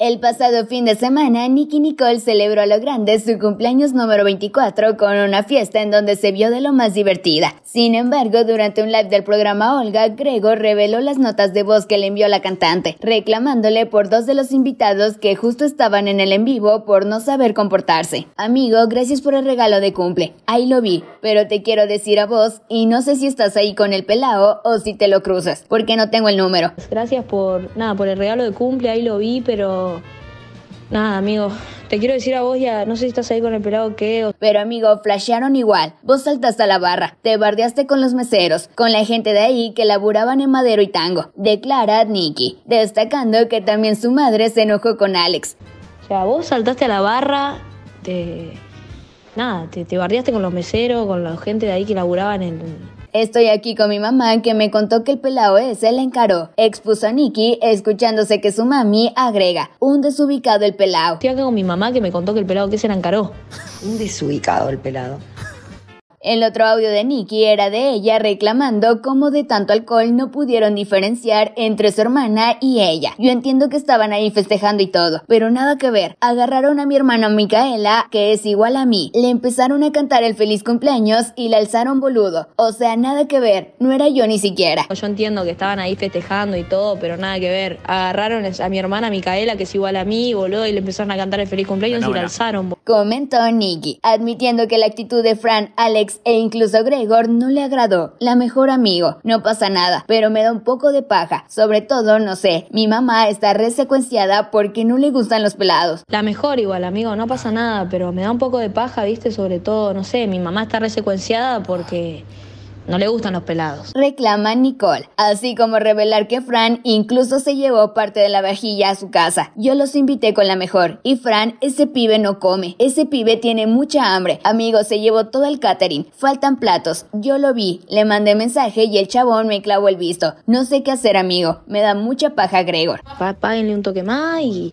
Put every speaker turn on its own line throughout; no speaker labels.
El pasado fin de semana, Nicky Nicole celebró a lo grande su cumpleaños número 24 con una fiesta en donde se vio de lo más divertida. Sin embargo, durante un live del programa Olga, Gregor reveló las notas de voz que le envió la cantante, reclamándole por dos de los invitados que justo estaban en el en vivo por no saber comportarse. Amigo, gracias por el regalo de cumple. Ahí lo vi, pero te quiero decir a vos y no sé si estás ahí con el pelao o si te lo cruzas, porque no tengo el número. Gracias por nada, por el regalo de cumple, ahí lo vi, pero Nada, amigo. Te quiero decir a vos ya, no sé si estás ahí con el pelado que... Pero amigo, flashearon igual. Vos saltaste a la barra, te bardeaste con los meseros, con la gente de ahí que laburaban en Madero y Tango, declara Nicky, destacando que también su madre se enojó con Alex. O sea, vos saltaste a la barra, te... Nada, te,
te bardeaste con los meseros, con la gente de ahí que laburaban en,
Estoy aquí con mi mamá que me contó que el pelado ese le encaró. Expuso Nikki, escuchándose que su mami agrega, un desubicado el pelado Estoy
hago con mi mamá que me contó que el pelado que se le encaró. un desubicado el pelado.
El otro audio de Nicky era de ella reclamando cómo de tanto alcohol no pudieron diferenciar entre su hermana y ella. Yo entiendo que estaban ahí festejando y todo, pero nada que ver. Agarraron a mi hermana Micaela, que es igual a mí. Le empezaron a cantar el feliz cumpleaños y la alzaron boludo. O sea, nada que ver. No era yo ni siquiera.
Yo entiendo que estaban ahí festejando y todo, pero nada que ver. Agarraron a mi hermana Micaela, que es igual a mí, boludo, y le empezaron a cantar el feliz cumpleaños y la alzaron.
boludo Comentó Nicky, admitiendo que la actitud de Fran, Alex e incluso Gregor no le agradó. La mejor amigo, no pasa nada, pero me da un poco de paja. Sobre todo, no sé, mi mamá está resecuenciada porque no le gustan los pelados. La mejor igual, amigo, no pasa nada, pero me da un poco de paja, viste, sobre todo,
no sé, mi mamá está resecuenciada porque no le gustan los pelados.
Reclama Nicole, así como revelar que Fran incluso se llevó parte de la vajilla a su casa. Yo los invité con la mejor. Y Fran, ese pibe no come. Ese pibe tiene mucha hambre. Amigo, se llevó todo el catering. Faltan platos. Yo lo vi. Le mandé mensaje y el chabón me clavó el visto. No sé qué hacer, amigo. Me da mucha paja, Gregor. Páguenle un toque más y...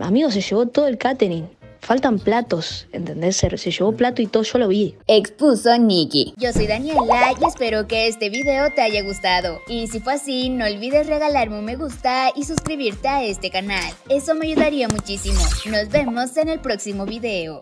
Amigo, se llevó todo el catering faltan platos, ¿entendés? Se, se, llevó plato y todo, yo
lo vi. Expuso Nikki. Yo soy Daniela y espero que este video te haya gustado. Y si fue así, no olvides regalarme un me gusta y suscribirte a este canal. Eso me ayudaría muchísimo. Nos vemos en el próximo video.